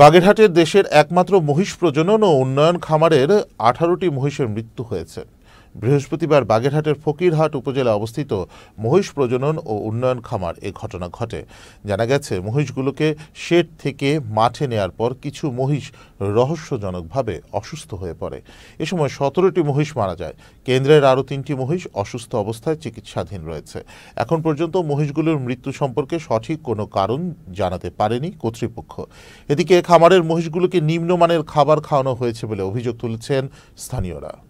বাগেরহাটের দেশের একমাত্র মহিষ প্রজনন ও উন্নয়ন খামারের আঠারোটি মহিষের মৃত্যু হয়েছে বৃহস্পতিবার বাগেরহাটের ফকিরহাট উপজেলা অবস্থিত মহিষ প্রজনন ও উন্নয়ন খামার এ ঘটনা ঘটে জানা গেছে মহিষগুলোকে শেড থেকে মাঠে নেয়ার পর কিছু মহিষ রহস্যজনকভাবে অসুস্থ হয়ে পড়ে এ সময় সতেরোটি মহিষ মারা যায় কেন্দ্রের আরও তিনটি মহিষ অসুস্থ অবস্থায় চিকিৎসাধীন রয়েছে এখন পর্যন্ত মহিষগুলোর মৃত্যু সম্পর্কে সঠিক কোনো কারণ জানাতে পারেনি কর্তৃপক্ষ এদিকে খামারের মহিষগুলোকে নিম্নমানের খাবার খাওয়ানো হয়েছে বলে অভিযোগ তুলেছেন স্থানীয়রা